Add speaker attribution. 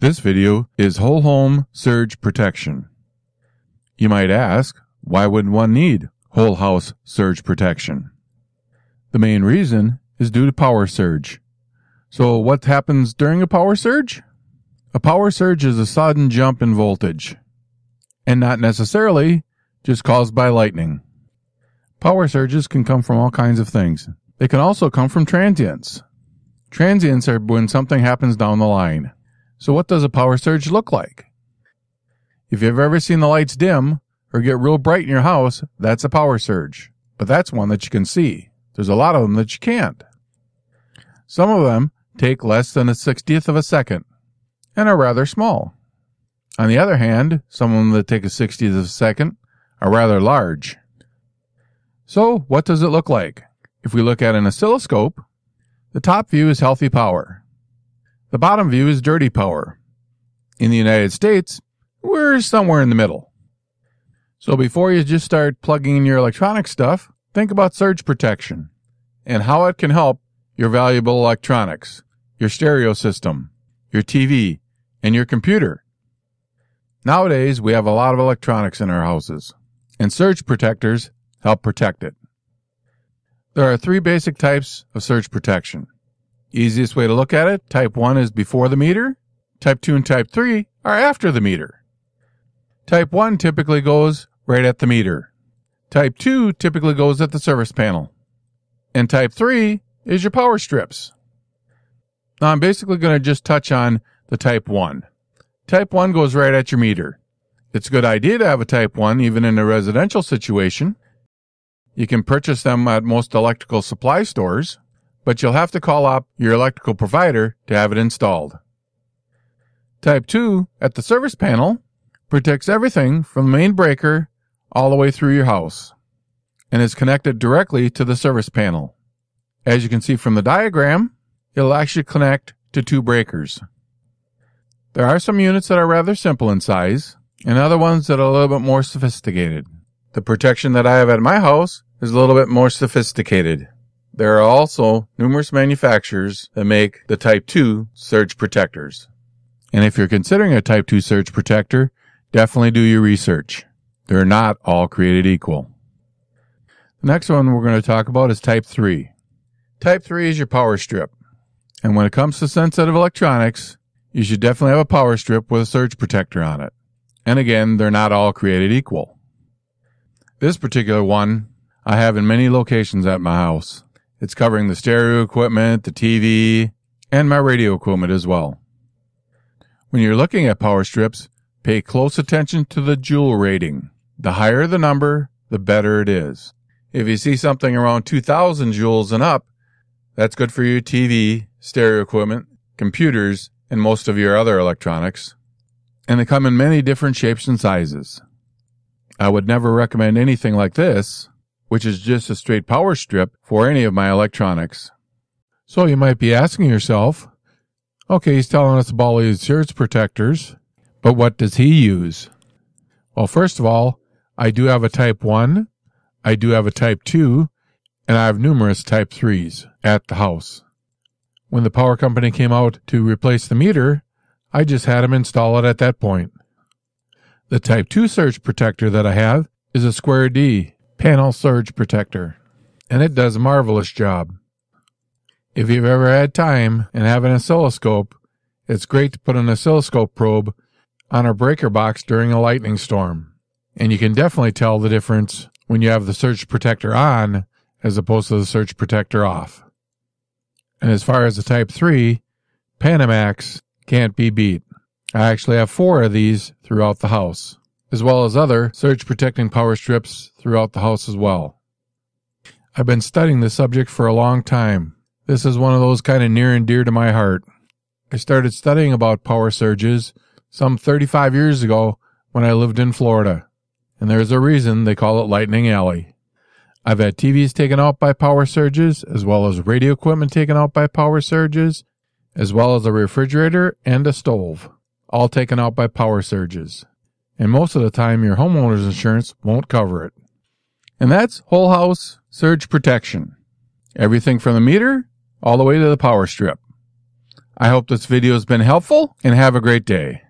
Speaker 1: This video is whole home surge protection. You might ask, why would one need whole house surge protection? The main reason is due to power surge. So what happens during a power surge? A power surge is a sudden jump in voltage and not necessarily just caused by lightning. Power surges can come from all kinds of things. They can also come from transients. Transients are when something happens down the line. So what does a power surge look like? If you've ever seen the lights dim or get real bright in your house, that's a power surge. But that's one that you can see. There's a lot of them that you can't. Some of them take less than a 60th of a second and are rather small. On the other hand, some of them that take a 60th of a second are rather large. So what does it look like? If we look at an oscilloscope, the top view is healthy power. The bottom view is dirty power. In the United States, we're somewhere in the middle. So before you just start plugging in your electronic stuff, think about surge protection and how it can help your valuable electronics, your stereo system, your TV, and your computer. Nowadays, we have a lot of electronics in our houses, and surge protectors help protect it. There are three basic types of surge protection. Easiest way to look at it, type 1 is before the meter, type 2 and type 3 are after the meter. Type 1 typically goes right at the meter. Type 2 typically goes at the service panel. And type 3 is your power strips. Now I'm basically going to just touch on the type 1. Type 1 goes right at your meter. It's a good idea to have a type 1 even in a residential situation. You can purchase them at most electrical supply stores but you'll have to call up your electrical provider to have it installed. Type 2 at the service panel protects everything from the main breaker all the way through your house and is connected directly to the service panel. As you can see from the diagram, it'll actually connect to two breakers. There are some units that are rather simple in size and other ones that are a little bit more sophisticated. The protection that I have at my house is a little bit more sophisticated. There are also numerous manufacturers that make the Type 2 surge protectors. And if you're considering a Type 2 surge protector, definitely do your research. They're not all created equal. The next one we're going to talk about is Type 3. Type 3 is your power strip. And when it comes to sensitive electronics, you should definitely have a power strip with a surge protector on it. And again, they're not all created equal. This particular one I have in many locations at my house. It's covering the stereo equipment, the TV, and my radio equipment as well. When you're looking at power strips, pay close attention to the joule rating. The higher the number, the better it is. If you see something around 2000 joules and up, that's good for your TV, stereo equipment, computers, and most of your other electronics. And they come in many different shapes and sizes. I would never recommend anything like this which is just a straight power strip for any of my electronics. So you might be asking yourself, okay, he's telling us about his surge protectors, but what does he use? Well, first of all, I do have a type 1, I do have a type 2, and I have numerous type 3s at the house. When the power company came out to replace the meter, I just had him install it at that point. The type 2 surge protector that I have is a square D panel surge protector, and it does a marvelous job. If you've ever had time and have an oscilloscope, it's great to put an oscilloscope probe on a breaker box during a lightning storm. And you can definitely tell the difference when you have the surge protector on as opposed to the surge protector off. And as far as the Type 3, Panamax can't be beat. I actually have four of these throughout the house as well as other surge protecting power strips throughout the house as well. I've been studying the subject for a long time. This is one of those kind of near and dear to my heart. I started studying about power surges some 35 years ago when I lived in Florida, and there's a reason they call it Lightning Alley. I've had TVs taken out by power surges, as well as radio equipment taken out by power surges, as well as a refrigerator and a stove, all taken out by power surges and most of the time your homeowner's insurance won't cover it. And that's whole house surge protection. Everything from the meter all the way to the power strip. I hope this video has been helpful and have a great day.